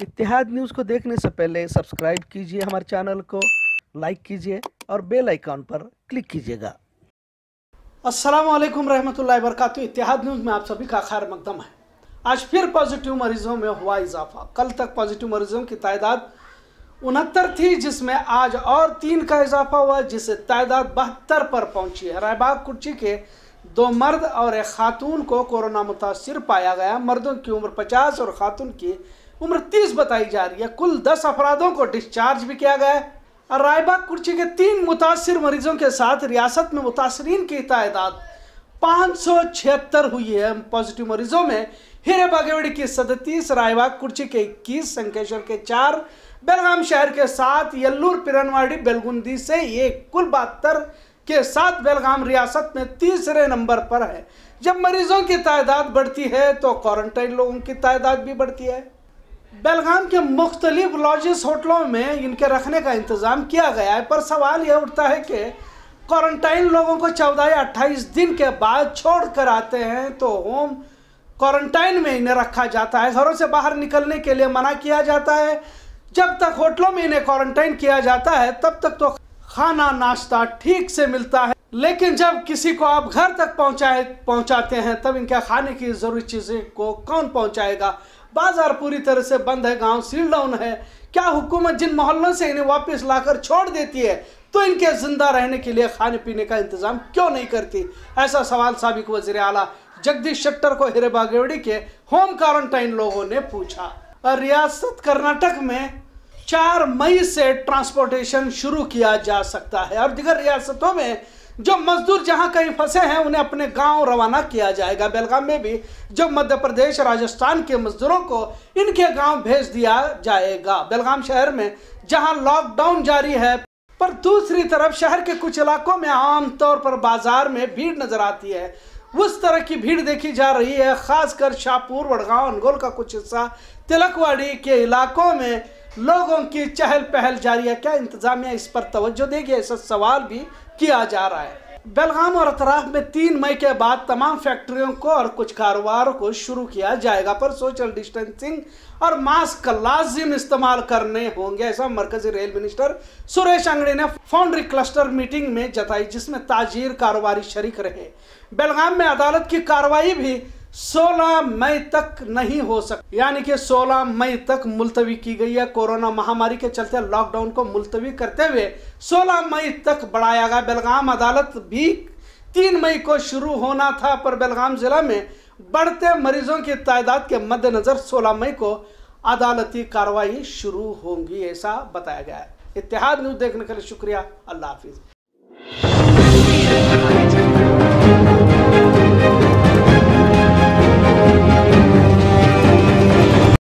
इतिहाद news को देखने से पहले सब्सक्राइब कीजिए हमारे चैनल को लाइक कीजिए और बेल आइकॉन पर क्लिक कीजिएगा अस्सलाम वालेकुम रहमतुल्लाहि वरकत इतिहाद न्यूज़ में आप सभी का खैर मकदम है आज फिर पॉजिटिव मरीजों में हुआ इजाफा कल तक पॉजिटिव मरीजों की तादाद उनहत्तर थी जिसमें आज और तीन का इजाफा हुआ जिससे तादाद बहत्तर पर पहुंची है रायबाग कुर्ची के दो मर्द और एक खातून को कोरोना मुतासर पाया गया मर्दों की उम्र पचास और खातून की उम्र तीस बताई जा रही है कुल दस अफराधों को डिस्चार्ज भी किया गया है और रायबाग कुर्ची के तीन मुतासर मरीजों के साथ रियासत में मुतासरीन की तादाद पाँच हुई है पॉजिटिव मरीजों में हीरे बागेवाड़ी के सदतीस रायबाग कुर्ची के इक्कीस संकेश्वर के चार बेलगाम शहर के सात यल्लूर पिरनवाड़ी बेलगुंदी से ये कुल बहत्तर के साथ बेलगाम रियासत में तीसरे नंबर पर है जब मरीजों की तादाद बढ़ती है तो क्वारंटाइन लोगों की तादाद भी बढ़ती है बेलगाम के मुख्तलिफ लॉजिस होटलों में इनके रखने का इंतज़ाम किया गया है पर सवाल यह उठता है कि क्वारंटाइन लोगों को चौदह या अट्ठाईस दिन के बाद छोड़ कर आते हैं तो होम क्वारंटाइन में इन्हें रखा जाता है घरों से बाहर निकलने के लिए मना किया जाता है जब तक होटलों में इन्हें क्वारंटाइन किया जाता है तब तक तो खाना नाश्ता ठीक से मिलता है लेकिन जब किसी को आप घर तक पहुंचाए पहुंचाते हैं तब इनके खाने की ज़रूरी चीज़ें को कौन पहुंचाएगा बाजार पूरी तरह से बंद है गांव सील डाउन है क्या हुकूमत जिन मोहल्लों से इन्हें वापस लाकर छोड़ देती है तो इनके जिंदा रहने के लिए खाने पीने का इंतजाम क्यों नहीं करती ऐसा सवाल सबक वजीर अला जगदीश शेट्टर को हिरे बागेवड़ी के होम क्वारंटाइन लोगों ने पूछा रियासत कर्नाटक में चार मई से ट्रांसपोर्टेशन शुरू किया जा सकता है और दिगर रियासतों में जो मजदूर जहां कहीं फंसे हैं उन्हें अपने गांव रवाना किया जाएगा बेलगाम में भी जो मध्य प्रदेश राजस्थान के मजदूरों को इनके गांव भेज दिया जाएगा बेलगाम शहर में जहां लॉकडाउन जारी है पर दूसरी तरफ शहर के कुछ इलाकों में आमतौर पर बाजार में भीड़ नजर आती है उस तरह की भीड़ देखी जा रही है खासकर शाहपुर वड़गांव अनगोल का कुछ हिस्सा तिलकवाड़ी के इलाकों में लोगों की चहल पहल जारी है क्या इंतजामिया इस पर तवज्जो देगी ऐसा सवाल भी किया जा रहा है बेलगाम और अतराफ में तीन मई के बाद तमाम फैक्ट्रियों को और कुछ कारोबार को शुरू किया जाएगा पर सोशल डिस्टेंसिंग और मास्क का लाजिम इस्तेमाल करने होंगे ऐसा मरकजी रेल मिनिस्टर सुरेश अंगड़ी ने फाउंड्री क्लस्टर मीटिंग में जताई जिसमें ताजीर कारोबारी शरीक रहे बेलगाम में अदालत की कार्रवाई भी 16 मई तक नहीं हो सकता यानी कि 16 मई तक मुलतवी की गई है कोरोना महामारी के चलते लॉकडाउन को मुलतवी करते हुए 16 मई तक बढ़ाया गया बेलगाम अदालत भी 3 मई को शुरू होना था पर बेलगाम जिला में बढ़ते मरीजों की तादाद के मद्देनज़र 16 मई को अदालती कार्रवाई शुरू होंगी ऐसा बताया गया है इतिहाद न्यूज़ देखने के लिए शुक्रिया अल्लाह हाफिज़